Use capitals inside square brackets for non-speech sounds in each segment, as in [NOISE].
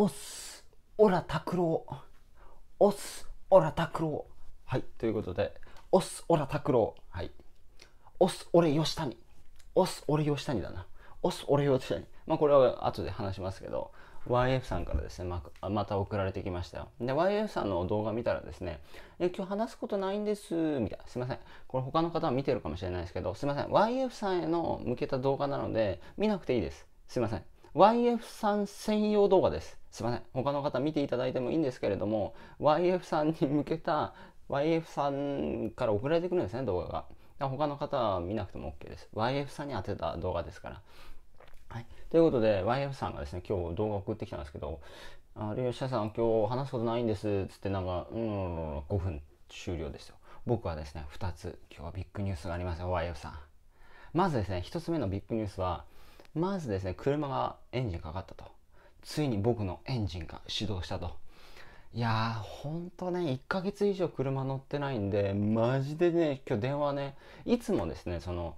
オスオラ拓郎オスオラ拓郎はいということでオスオラ拓郎はいオス俺吉谷オス俺吉谷だなオス俺吉谷まあこれは後で話しますけど YF さんからですねままた送られてきましたよで YF さんの動画見たらですね「え今日話すことないんです」みたいなすいませんこれ他の方は見てるかもしれないですけどすいません YF さんへの向けた動画なので見なくていいですすいません YF さん専用動画です。すいません。他の方見ていただいてもいいんですけれども、YF さんに向けた、YF さんから送られてくるんですね、動画が。他の方は見なくても OK です。YF さんに当てた動画ですから。はい。ということで、YF さんがですね、今日動画送ってきたんですけど、あれ、吉田さん、今日話すことないんです、つってなんか、うん、5分終了ですよ。僕はですね、2つ、今日はビッグニュースがありますよ、YF さん。まずですね、1つ目のビッグニュースは、まずですね車がエンジンかかったとついに僕のエンジンが始動したといやーほんとね1ヶ月以上車乗ってないんでマジでね今日電話ねいつもですねその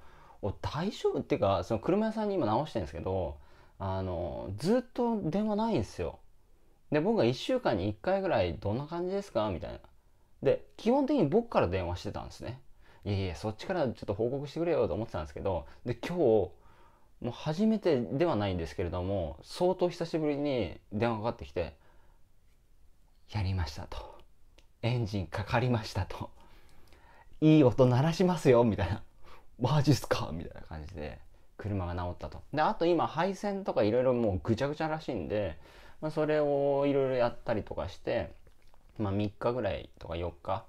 大丈夫っていうかその車屋さんに今直してるんですけどあのずっと電話ないんですよで僕が1週間に1回ぐらいどんな感じですかみたいなで基本的に僕から電話してたんですねいやいやそっちからちょっと報告してくれよと思ってたんですけどで今日もう初めてではないんですけれども相当久しぶりに電話かかってきて「やりました」と「エンジンかかりました」と「いい音鳴らしますよ」みたいな「マジっすか」みたいな感じで車が直ったと。であと今配線とかいろいろもうぐちゃぐちゃらしいんで、まあ、それをいろいろやったりとかして、まあ、3日ぐらいとか4日。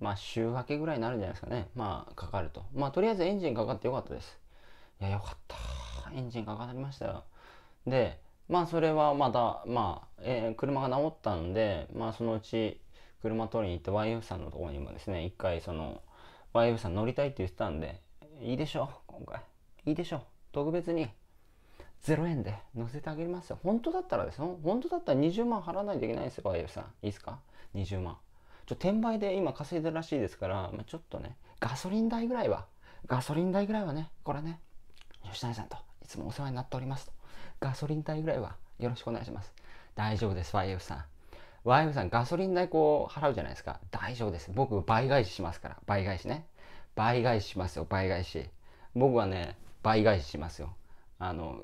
まあ週明けぐらいになるんじゃないですかね。まあかかると。まあとりあえずエンジンかかってよかったです。いやよかったエンジンがかりましたよでまあそれはまだ、まあ、えー、車が治ったんでまあそのうち車取りに行って YF さんのところにもですね一回その YF さん乗りたいって言ってたんでいいでしょう今回いいでしょう特別に0円で乗せてあげますよ本当だったらですよ本当だったら20万払わないといけないんですよ YF さんいいですか20万ちょ転売で今稼いでるらしいですから、まあ、ちょっとねガソリン代ぐらいはガソリン代ぐらいはねこれね吉谷さんといつもお世話になっておりますと。ガソリン代ぐらいはよろしくお願いします。大丈夫です、YF さん。YF さん、ガソリン代こう払うじゃないですか。大丈夫です。僕、倍返ししますから。倍返しね。倍返ししますよ、倍返し。僕はね、倍返ししますよ。あの、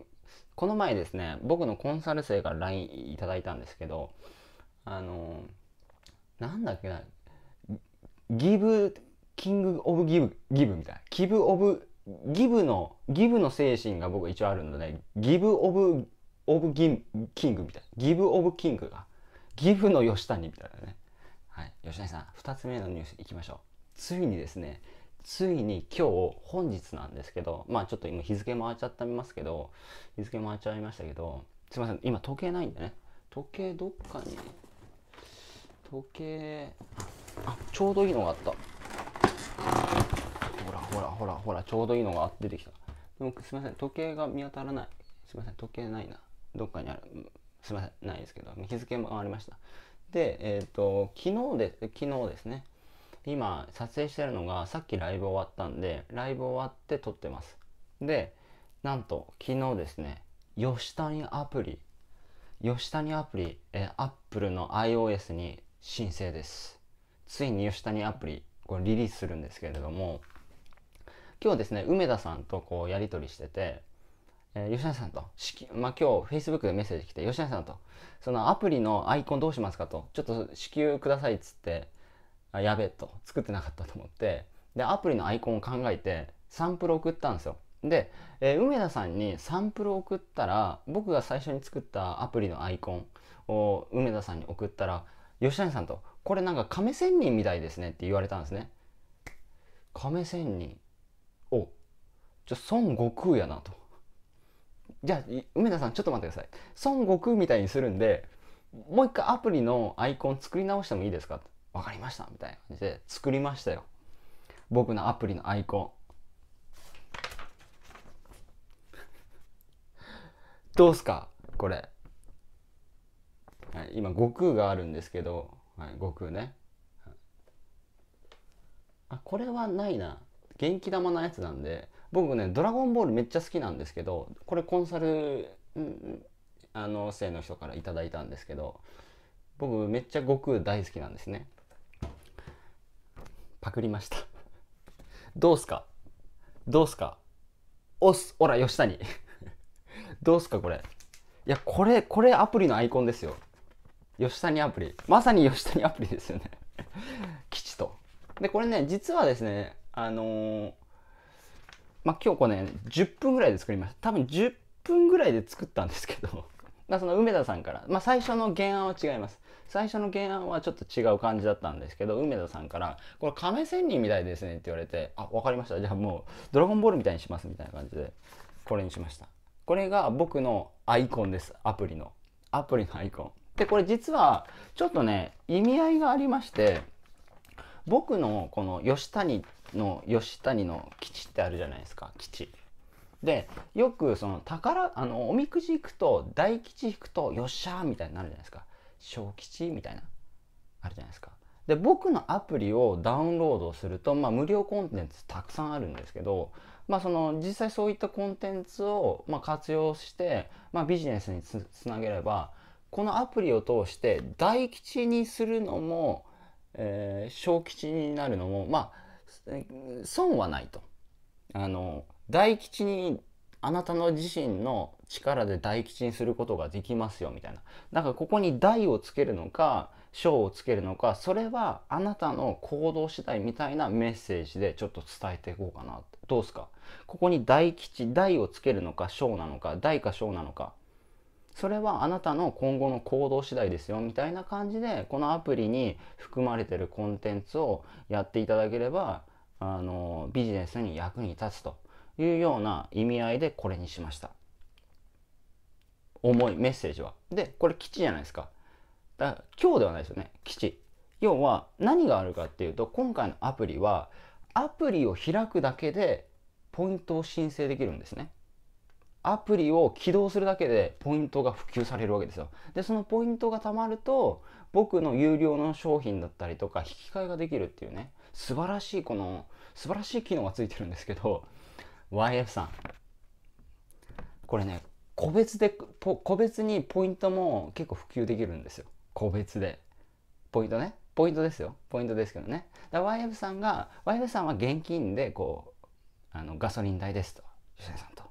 この前ですね、僕のコンサル生から LINE いただいたんですけど、あの、なんだっけな、ギブ、キング・オブ・ギブ、ギブみたいな。ギブ・オブ・ギブの、ギブの精神が僕一応あるので、ギブ・オブ・オブギン・キングみたいな。ギブ・オブ・キングが。ギブの吉谷みたいなね。はい。吉谷さん、二つ目のニュースいきましょう。ついにですね、ついに今日、本日なんですけど、まあちょっと今日付回っちゃったみますけど、日付回っちゃいましたけど、すいません、今時計ないんでね。時計どっかに、時計、あ、ちょうどいいのがあった。ほらほらほらちょうどいいのが出てきたでもすいません時計が見当たらないすいません時計ないなどっかにあるすいませんないですけど日付もありましたでえっ、ー、と昨日で昨日ですね今撮影してるのがさっきライブ終わったんでライブ終わって撮ってますでなんと昨日ですね吉谷アプリ吉谷アプリ、え Apple の iOS に申請ですついに吉谷アプリこれリリースするんですけれども今日ですね梅田さんとこうやり取りしてて、えー、吉谷さんと、まあ、今日 Facebook でメッセージ来て吉谷さんとそのアプリのアイコンどうしますかとちょっと支給くださいっつってあやべえと作ってなかったと思ってでアプリのアイコンを考えてサンプル送ったんですよで、えー、梅田さんにサンプルを送ったら僕が最初に作ったアプリのアイコンを梅田さんに送ったら吉谷さんと「これなんか亀仙人みたいですね」って言われたんですね亀仙人ちょ孫悟空やなとじゃあ梅田さんちょっと待ってください孫悟空みたいにするんでもう一回アプリのアイコン作り直してもいいですかわかりましたみたいな感じで作りましたよ僕のアプリのアイコン [LAUGHS] どうすかこれ、はい、今悟空があるんですけど、はい、悟空ね、あこれはないな元気玉のやつなんで僕ね「ドラゴンボール」めっちゃ好きなんですけどこれコンサル、うん、あの生の人から頂いたんですけど僕めっちゃ悟空大好きなんですねパクりましたどうすかどうすかおっすおら吉谷どうすかこれいやこれこれアプリのアイコンですよ吉谷アプリまさに吉谷アプリですよね基地 [LAUGHS] とでこれね実はですねあのーまあ、今日これ、ね、10分ぐらいで作りました多分10分ぐらいで作ったんですけど [LAUGHS] まあその梅田さんから、まあ、最初の原案は違います最初の原案はちょっと違う感じだったんですけど梅田さんから「これ亀仙人みたいですね」って言われて「あわかりましたじゃあもうドラゴンボールみたいにします」みたいな感じでこれにしましたこれが僕のアイコンですアプリのアプリのアイコンでこれ実はちょっとね意味合いがありまして僕のこの吉谷の吉谷の基地ってあるじゃないですか基地。でよくその宝あのおみくじ引くと大吉引くとよっしゃーみたいになるじゃないですか小吉みたいなあるじゃないですか。で僕のアプリをダウンロードすると、まあ、無料コンテンツたくさんあるんですけど、まあ、その実際そういったコンテンツを、ま活用して、まあ、ビジネスにつなげればこのアプリを通して大吉にするのも、えー、小吉になるのもまあ損はないと。あの大吉にあなたの自身の力で大吉にすることができますよみたいな。だかかここに大をつけるのか小をつけるのかそれはあなたの行動次第みたいなメッセージでちょっと伝えていこうかなどうすかここに大吉大をつけるのか小なのか大か小なのかそれはあなたの今後の行動次第ですよみたいな感じでこのアプリに含まれてるコンテンツをやっていただければあのビジネスに役に立つというような意味合いでこれにしました重いメッセージはでこれ基地じゃないですかだから今日ではないですよね基地要は何があるかっていうと今回のアプリはアプリを開くだけでポイントを申請できるんですねアプリを起動するだけでポイントが普及されるわけですよでそのポイントが貯まると僕の有料の商品だったりとか引き換えができるっていうね素晴らしいこの素晴らしい機能がついてるんですけど YF さんこれね個別で個別にポイントも結構普及できるんですよ個別でポイントねポイントですよポイントですけどねだ YF さんが YF さんは現金でこうあのガソリン代ですと吉田さんと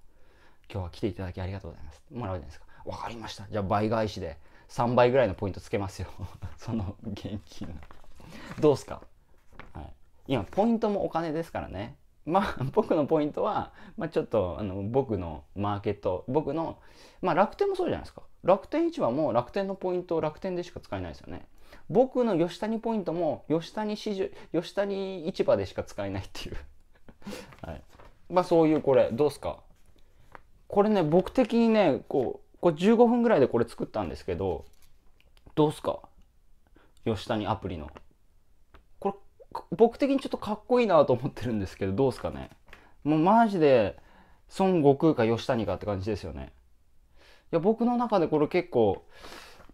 今日は来ていただきありがとうございますもらうじゃないですか分かりましたじゃあ倍返しで3倍ぐらいのポイントつけますよ [LAUGHS] その現金どうすか今ポイントもお金ですからねまあ [LAUGHS] 僕のポイントは、まあ、ちょっとあの僕のマーケット僕の、まあ、楽天もそうじゃないですか楽天市場も楽天のポイントを楽天でしか使えないですよね僕の吉谷ポイントも吉谷市場吉谷市場でしか使えないっていう [LAUGHS] はい、まあそういうこれどうすかこれね僕的にねこうこれ15分ぐらいでこれ作ったんですけどどうすか吉谷アプリの僕的にちょっとかっこいいなと思ってるんですけど、どうすかね。もうマジで、孫悟空か吉谷かって感じですよね。いや、僕の中でこれ結構、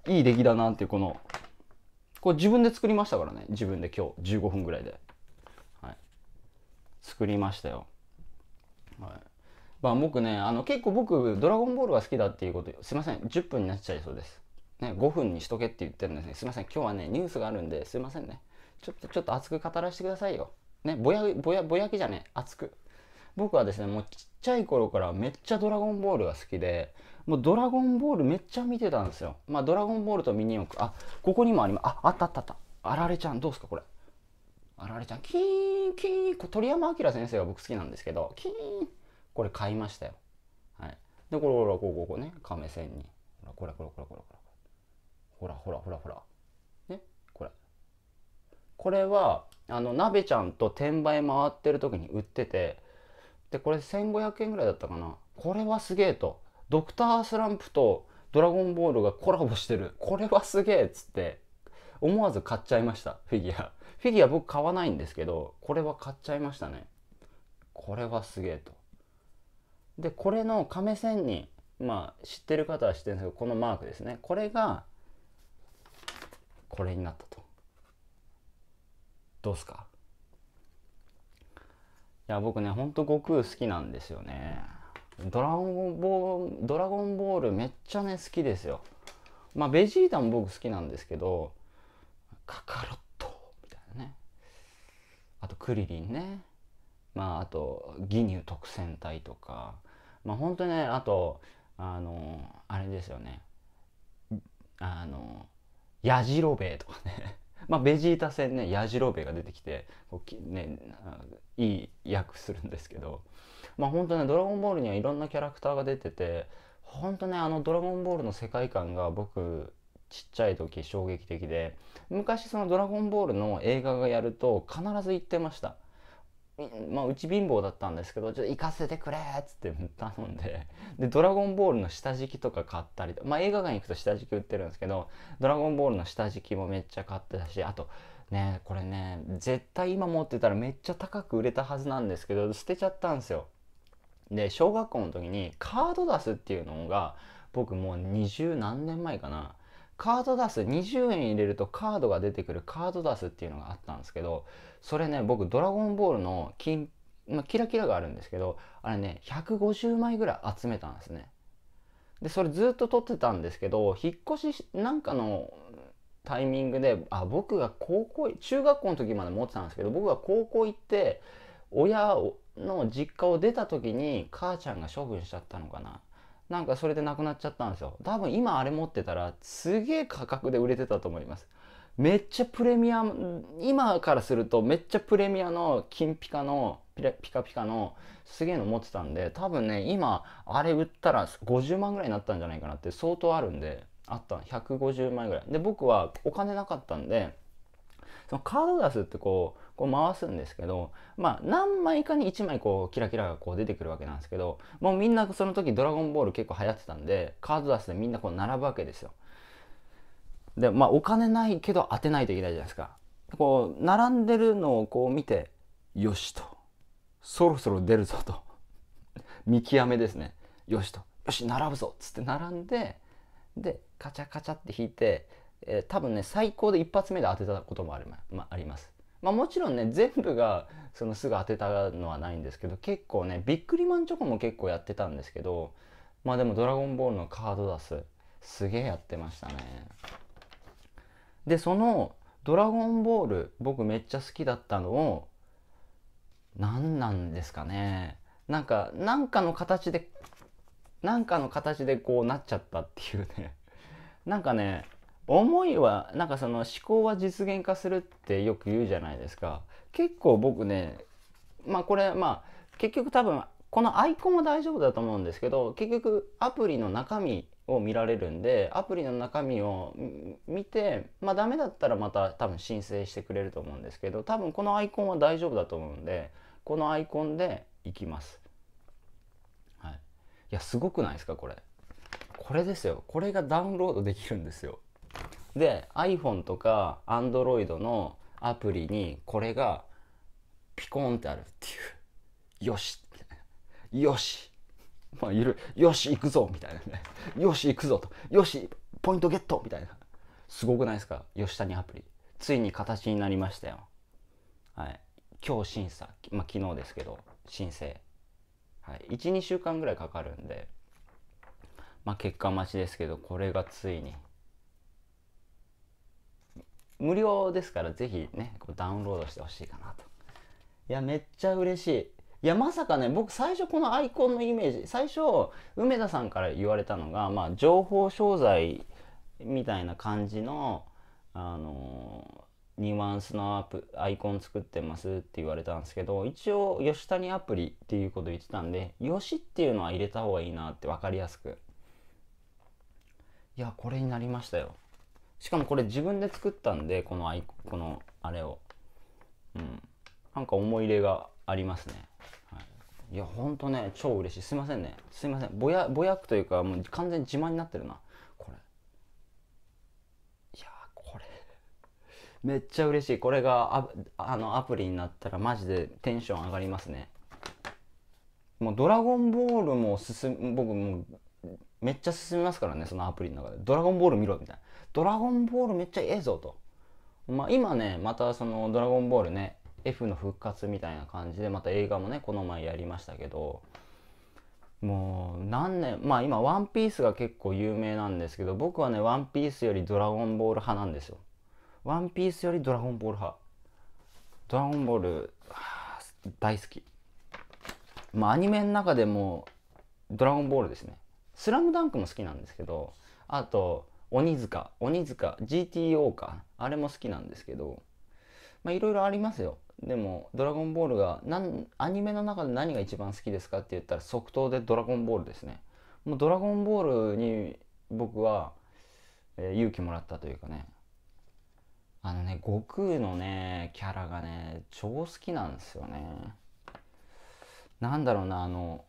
いい出来だなっていう、この、これ自分で作りましたからね。自分で今日、15分ぐらいで。はい。作りましたよ。はい。まあ僕ね、あの結構僕、ドラゴンボールが好きだっていうこと、すいません、10分になっちゃいそうです。ね、5分にしとけって言ってるんですね。すいません、今日はね、ニュースがあるんですいませんね。ちょっと、ちょっと熱く語らせてくださいよ。ね、ぼや、ぼや、ぼやきじゃね熱く。僕はですね、もうちっちゃい頃からめっちゃドラゴンボールが好きで、もうドラゴンボールめっちゃ見てたんですよ。まあ、ドラゴンボールとミニ四駆。あ、ここにもあります。あ、あったあったあった。あられちゃん、どうすか、これ。あられちゃん、キーン、キーン。鳥山明先生が僕好きなんですけど、キーン。これ買いましたよ。はい。で、これ、ほら、こう、こう、こうね、亀仙人。ほら、これ、これ、これ、これ、これ。ほら、ほら、ほら、ほら。これはあの鍋ちゃんと転売回ってる時に売っててでこれ1500円ぐらいだったかなこれはすげえとドクタースランプとドラゴンボールがコラボしてるこれはすげえっつって思わず買っちゃいましたフィギュアフィギュア僕買わないんですけどこれは買っちゃいましたねこれはすげえとでこれの亀仙人まあ知ってる方は知ってるんですけどこのマークですねこれがこれになったとどうすかいや僕ねほんと悟空好きなんですよねドラゴンボールドラゴンボールめっちゃね好きですよまあベジータも僕好きなんですけどカカロットみたいなねあとクリリンねまああとギニュー特戦隊とかまあほんとねあとあのあれですよねあのやじろべえとかねまあ、ベジータ戦ね矢次郎兵衛が出てきてこうね、いい役するんですけど、まあ、本当ね「ドラゴンボール」にはいろんなキャラクターが出てて本当ねあの「ドラゴンボール」の世界観が僕ちっちゃい時衝撃的で昔その「ドラゴンボール」の映画がやると必ず言ってました。まあ、うち貧乏だったんですけどちょっと行かせてくれっつって頼んでで「ドラゴンボール」の下敷きとか買ったりまあ映画館行くと下敷き売ってるんですけど「ドラゴンボール」の下敷きもめっちゃ買ってたしあとねこれね絶対今持ってたらめっちゃ高く売れたはずなんですけど捨てちゃったんですよで小学校の時にカード出すっていうのが僕もう二十何年前かなカードダス20円入れるとカードが出てくるカードダスっていうのがあったんですけどそれね僕「ドラゴンボール」の金、まあ、キラキラがあるんですけどあれね150枚ぐらい集めたんですね。でそれずっと撮ってたんですけど引っ越しなんかのタイミングであ僕が高校中学校の時まで持ってたんですけど僕が高校行って親の実家を出た時に母ちゃんが処分しちゃったのかななんかそれでなくなっちゃったんですよ多分今あれ持ってたらすげえ価格で売れてたと思いますめっちゃプレミアム今からするとめっちゃプレミアの金ピカのピカピカのすげえの持ってたんで多分ね今あれ売ったら50万ぐらいになったんじゃないかなって相当あるんであった150万ぐらいで僕はお金なかったんでそのカードダスってこうこう回すんですけど、まあ、何枚かに1枚こうキラキラがこう出てくるわけなんですけどもうみんなその時「ドラゴンボール」結構流行ってたんでカードダスでみんなこう並ぶわけですよ。でまあお金ないけど当てないといけないじゃないですか。こう並んでるのをこう見てよしとそろそろ出るぞと見極めですねよしとよし並ぶぞっつって並んででカチャカチャって引いてえー、多分ね最高で一発目で当てたこともある、まあります。まあ、もちろんね全部がそのすぐ当てたのはないんですけど結構ねビックリマンチョコも結構やってたんですけどまあでも「ドラゴンボール」のカード出すすげえやってましたねでその「ドラゴンボール」僕めっちゃ好きだったのを何なんですかねなんかなんかの形でなんかの形でこうなっちゃったっていうねなんかね思いはなんかその思考は実現化するってよく言うじゃないですか結構僕ねまあこれまあ結局多分このアイコンは大丈夫だと思うんですけど結局アプリの中身を見られるんでアプリの中身を見てまあダメだったらまた多分申請してくれると思うんですけど多分このアイコンは大丈夫だと思うんでこのアイコンでいきます。はい、いやすごくないですかこれ。これですよこれがダウンロードできるんですよ。で iPhone とか Android のアプリにこれがピコンってあるっていうよしよしまあいるよし行くぞみたいなねよし行くぞとよしポイントゲットみたいなすごくないですか吉谷アプリついに形になりましたよはい今日審査まあ昨日ですけど申請はい12週間ぐらいかかるんでまあ結果待ちですけどこれがついに無料ですからぜひねこうダウンロードしてほしいかなといやめっちゃ嬉しいいやまさかね僕最初このアイコンのイメージ最初梅田さんから言われたのが、まあ、情報商材みたいな感じの、あのー、ニュアンスのアップアイコン作ってますって言われたんですけど一応吉谷アプリっていうこと言ってたんで吉っていうのは入れた方がいいなって分かりやすくいやこれになりましたよしかもこれ自分で作ったんで、このアイこのあれを。うん。なんか思い入れがありますね。はい、いや、ほんとね、超嬉しい。すいませんね。すいません。ぼや、ぼやくというか、もう完全に自慢になってるな。これ。いやこれめっちゃ嬉しい。これがあのアプリになったらマジでテンション上がりますね。もうドラゴンボールも進む、僕もうめっちゃ進みますからね、そのアプリの中で。ドラゴンボール見ろみたいな。ドラゴンボールめっちゃええぞと。まあ、今ね、またそのドラゴンボールね、F の復活みたいな感じで、また映画もね、この前やりましたけど、もう何年、まあ今、ワンピースが結構有名なんですけど、僕はね、ワンピースよりドラゴンボール派なんですよ。ワンピースよりドラゴンボール派。ドラゴンボール、はあ、大好き。まあアニメの中でも、ドラゴンボールですね。スラムダンクも好きなんですけど、あと、鬼塚鬼塚 GTO かあれも好きなんですけどまあいろいろありますよでも「ドラゴンボールが」がアニメの中で何が一番好きですかって言ったら即答で「ドラゴンボール」ですねもう「ドラゴンボール」に僕は、えー、勇気もらったというかねあのね悟空のねキャラがね超好きなんですよねなんだろうなあの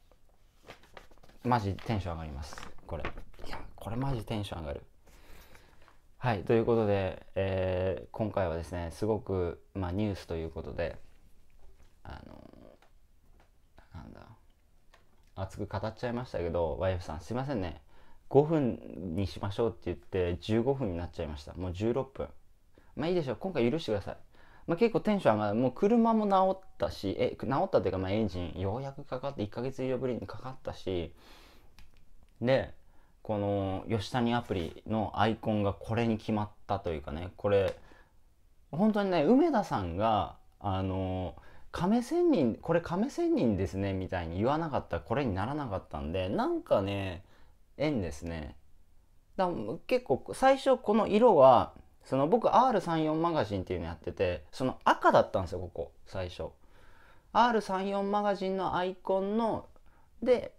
マジテンション上がりますこれいやこれマジテンション上がるはいということで、えー、今回はですねすごく、まあ、ニュースということであのなんだ熱く語っちゃいましたけどワイフさんすいませんね5分にしましょうって言って15分になっちゃいましたもう16分まあいいでしょう今回許してください、まあ、結構テンション上がるもう車も治ったしえ治ったというかまあエンジンようやくかかって1ヶ月以上ぶりにかかったしでこの吉谷アプリのアイコンがこれに決まったというかねこれ本当にね梅田さんがあの亀仙人これ亀仙人ですねみたいに言わなかったらこれにならなかったんでなんかね縁ですねだ結構最初この色はその僕 R34 マガジンっていうのやっててその赤だったんですよここ最初 R34 マガジンのアイコンので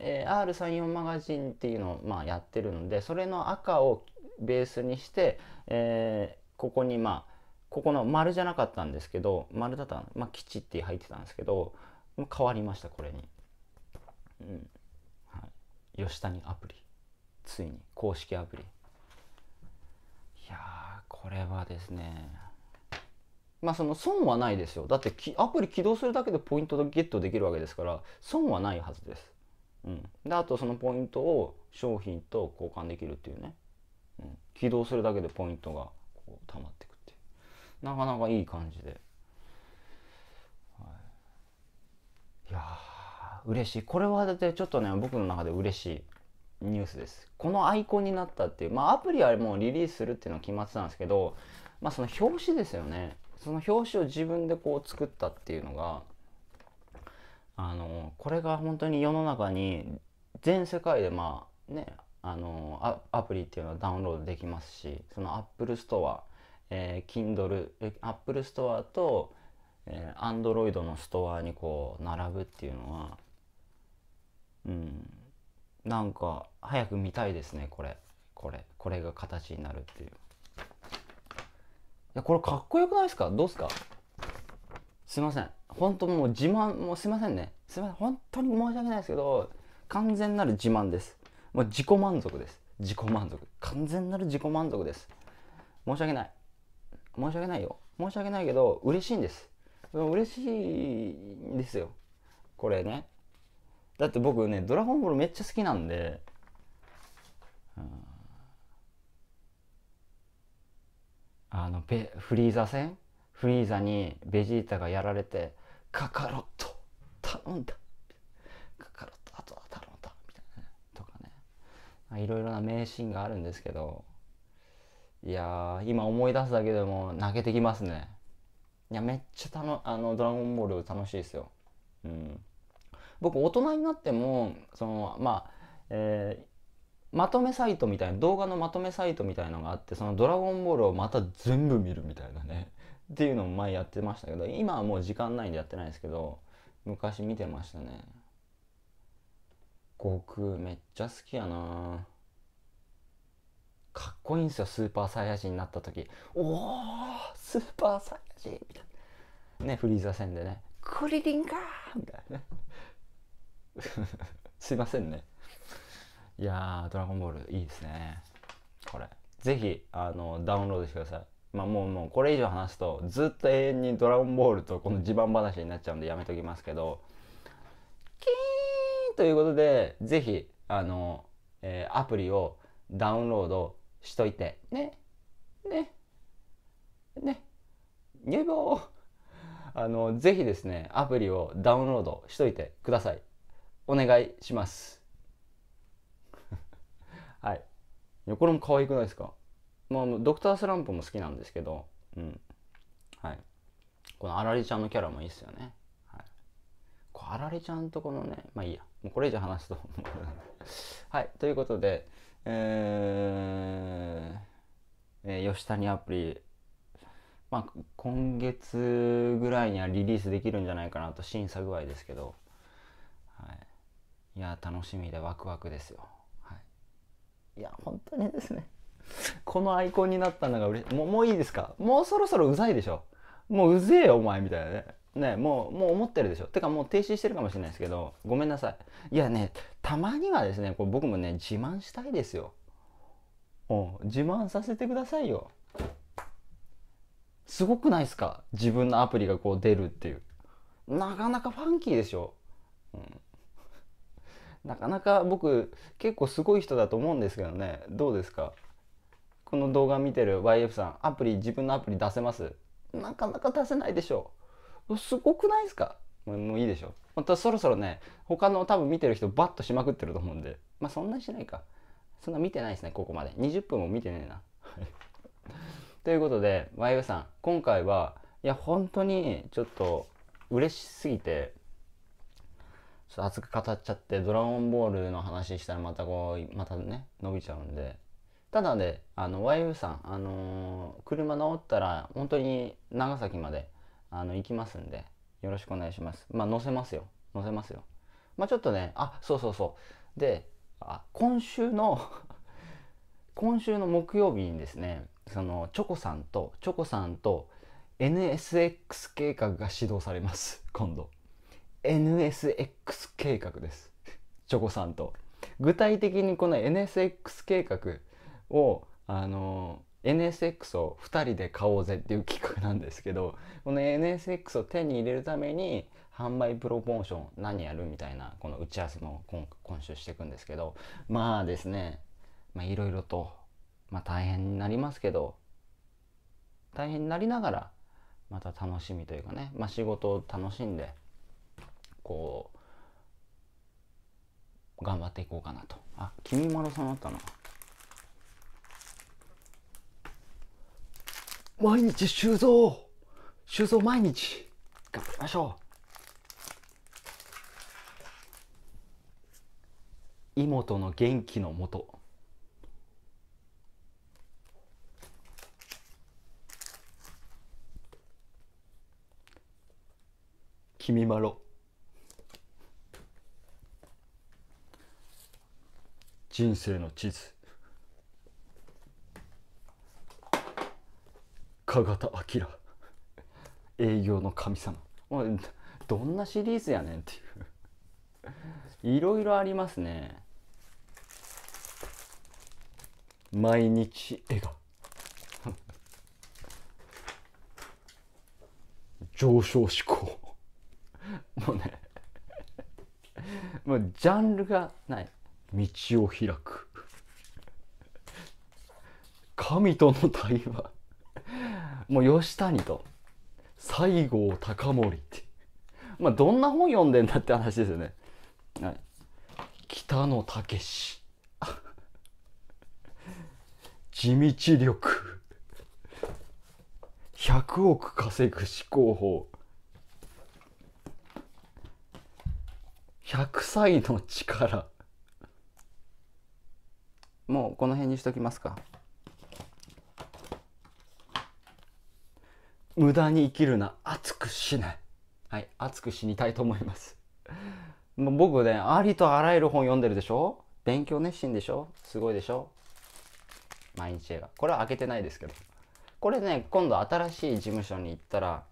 えー、R34 マガジンっていうのを、まあ、やってるのでそれの赤をベースにして、えー、ここにまあここの丸じゃなかったんですけど丸だったら、まあ、基地って入ってたんですけど変わりましたこれに、うんはい、吉谷アプリついに公式アプリいやこれはですねまあその損はないですよだってアプリ起動するだけでポイントゲットできるわけですから損はないはずですうん、であとそのポイントを商品と交換できるっていうね、うん、起動するだけでポイントがこう溜まっていくっていうなかなかいい感じで、はい、いや嬉しいこれはだってちょっとね僕の中で嬉しいニュースですこのアイコンになったっていうまあアプリはもうリリースするっていうのは決まってたんですけどまあその表紙ですよねその表紙を自分でこう作ったっていうのがあのこれが本当に世の中に全世界でまあねあのアプリっていうのはダウンロードできますしその Apple Store、えー、Kindle Apple Store と、えー、Android のストアにこう並ぶっていうのはうんなんか早く見たいですねこれこれこれが形になるっていういやこれかっこよくないですかどうですかすいません本当もう自慢もうすいませんねすいません本当に申し訳ないですけど完全なる自慢ですもう自己満足です自己満足完全なる自己満足です申し訳ない申し訳ないよ申し訳ないけど嬉しいんです嬉しいんですよこれねだって僕ねドラゴンボールめっちゃ好きなんで、うん、あのフリーザ戦フリーザにベジータがやられてカカロット頼んだカカロットあとは頼んだみたいなねとかねいろいろな名シーンがあるんですけどいや今思い出すだけでも泣けてきますねいやめっちゃたのあのドラゴンボール楽しいですようん僕大人になってもそのまあえー、まとめサイトみたいな動画のまとめサイトみたいのがあってその「ドラゴンボール」をまた全部見るみたいなねっていうのも前やってましたけど今はもう時間ないんでやってないですけど昔見てましたね悟空めっちゃ好きやなかっこいいんすよスーパーサイヤ人になった時おおスーパーサイヤ人みたいなねフリーザ戦でねクリリンかみたいなね [LAUGHS] すいませんねいやドラゴンボール」いいですねこれぜひあのダウンロードしてくださいまあもうもうこれ以上話すとずっと永遠に「ドラゴンボール」とこの地盤話になっちゃうんでやめときますけどキーンということでぜひあの、えー、アプリをダウンロードしといてねねねボーあのぜひですねアプリをダウンロードしといてくださいお願いします [LAUGHS] はいこれも可愛くないですかまあ、ドクタースランプも好きなんですけど、うん。はい。このアラれちゃんのキャラもいいっすよね。はい。こうちゃんとこのね、まあいいや。もうこれ以上話すと思う。[LAUGHS] はい。ということで、えー、えー、吉谷アプリ、まあ今月ぐらいにはリリースできるんじゃないかなと審査具合ですけど、はい。いや、楽しみでワクワクですよ。はい。いや、本当にですね。このアイコンになったのが嬉しい。もう、もういいですかもうそろそろうざいでしょ。もううぜえよ、お前、みたいなね。ね、もう、もう思ってるでしょ。てかもう停止してるかもしれないですけど、ごめんなさい。いやね、たまにはですね、これ僕もね、自慢したいですよ。うん、自慢させてくださいよ。すごくないですか自分のアプリがこう出るっていう。なかなかファンキーでしょ。うん、なかなか僕、結構すごい人だと思うんですけどね、どうですかこの動画見てる YF さんアプリ自分のアプリ出せますなかなか出せないでしょすごくないですかもういいでしょまたそろそろね他の多分見てる人バッとしまくってると思うんでまあそんなにしないかそんな見てないですねここまで20分も見てねえなということで YF さん今回はいや本当にちょっと嬉しすぎてちょっと熱く語っちゃって「ドラゴンボール」の話したらまたこうまたね伸びちゃうんでただであの YU さん、あのー、車直ったら本当に長崎まであの行きますんでよろしくお願いしますまあ載せますよ載せますよまあちょっとねあそうそうそうであ今週の [LAUGHS] 今週の木曜日にですねそのチョコさんとチョコさんと NSX 計画が始動されます今度 NSX 計画ですチョコさんと具体的にこの NSX 計画をあの NSX を2人で買おうぜっていう企画なんですけどこの NSX を手に入れるために販売プロモーション何やるみたいなこの打ち合わせも今週していくんですけどまあですねいろいろと、まあ、大変になりますけど大変になりながらまた楽しみというかね、まあ、仕事を楽しんでこう頑張っていこうかなとあ君もさんあったな毎日修造修造毎日頑張りましょう妹の元気のもと君まろ人生の地図加賀田明営業の神様もうどんなシリーズやねんっていういろいろありますね毎日映画。上昇志向もうねもうジャンルがない道を開く神との対話もう吉谷と西郷隆盛って。まあ、どんな本読んでんだって話ですよね。はい。北野武 [LAUGHS] 地道力100億稼ぐ思考法。100歳の力もうこの辺にしときますか。無駄に生きるな熱くしないはい熱く死にたいと思います [LAUGHS] もう僕ねありとあらゆる本読んでるでしょ勉強熱心でしょすごいでしょ毎日映画これは開けてないですけどこれね今度新しい事務所に行ったら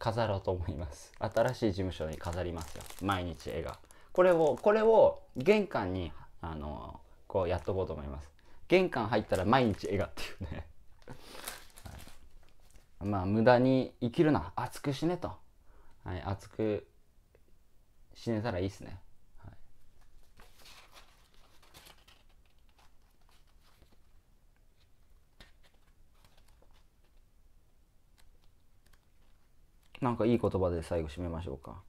飾ろうと思います新しい事務所に飾りますよ毎日映画これをこれを玄関にあのこうやっとこうと思います玄関入ったら毎日映画っていうねまあ、無駄に生きるな熱く死ねと、はい、熱く死ねたらいいっすね、はい、なんかいい言葉で最後締めましょうか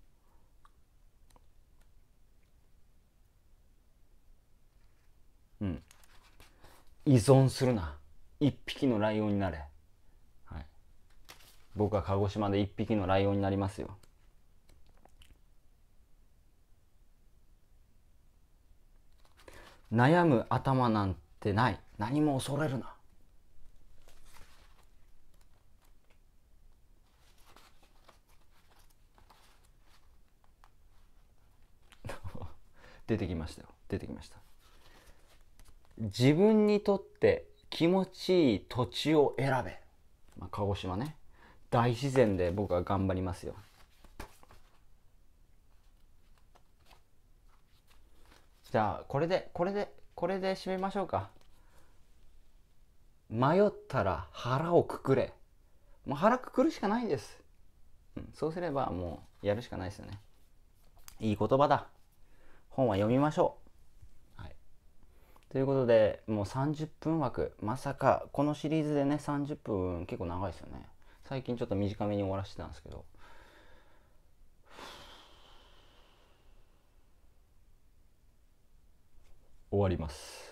うん依存するな一匹のライオンになれ僕は鹿児島で一匹のライオンになりますよ悩む頭なんてない何も恐れるな [LAUGHS] 出てきましたよ出てきました自分にとって気持ちいい土地を選べ、まあ、鹿児島ね大自然で僕は頑張りますよじゃあこれでこれでこれで締めましょうか迷ったら腹をくくれもう腹くくるしかないです、うん、そうすればもうやるしかないですよねいい言葉だ本は読みましょう、はい、ということでもう30分枠まさかこのシリーズでね30分結構長いですよね最近ちょっと短めに終わらせてたんですけど終わります